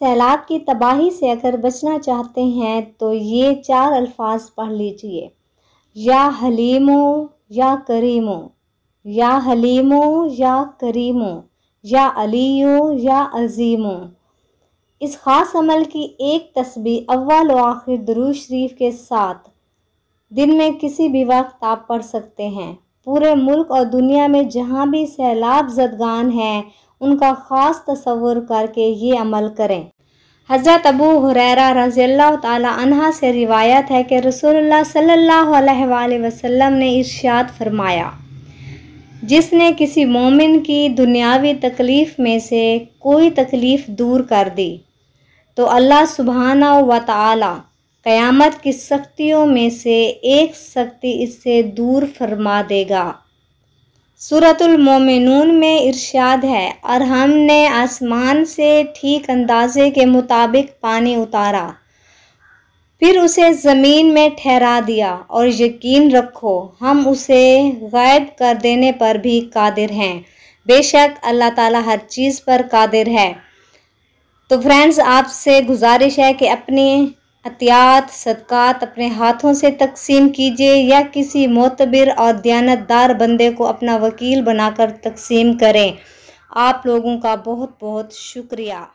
सैलाब की तबाही से अगर बचना चाहते हैं तो ये चार अल्फाज पढ़ लीजिए या हलीमो या करीमो या हलीमो या करीमो या अलीयो या अजीमो इस ख़ास अमल की एक तस्वीर अव्वल आखिर दरूज शरीफ के साथ दिन में किसी भी वक्त आप पढ़ सकते हैं पूरे मुल्क और दुनिया में जहाँ भी सैलाब जदगान हैं उनका ख़ास तस्वुर करके ये अमल करें हज़रत अबू हुरैरा रज़ी तहा से रिवायत है कि रसोल्ला सल्ला वसम ने इर्शाद फरमाया जिसने किसी मोमिन की दुनियावी तकलीफ़ में से कोई तकलीफ़ दूर कर दी तो अल्लाह सुबहाना व क़यामत की सख्तियों में से एक सख्ती इससे दूर फरमा देगा सूरतुल मोमिनून में इरशाद है और हमने आसमान से ठीक अंदाजे के मुताबिक पानी उतारा फिर उसे ज़मीन में ठहरा दिया और यकीन रखो हम उसे गायब कर देने पर भी कादिर हैं बेशक अल्लाह ताला हर चीज़ पर कादिर है तो फ्रेंड्स आपसे गुजारिश है कि अपनी हतियात सदक़ात अपने हाथों से तकसीम कीजिए या किसी मोतबिर और दयानतदार बंदे को अपना वकील बनाकर तकसीम करें आप लोगों का बहुत बहुत शुक्रिया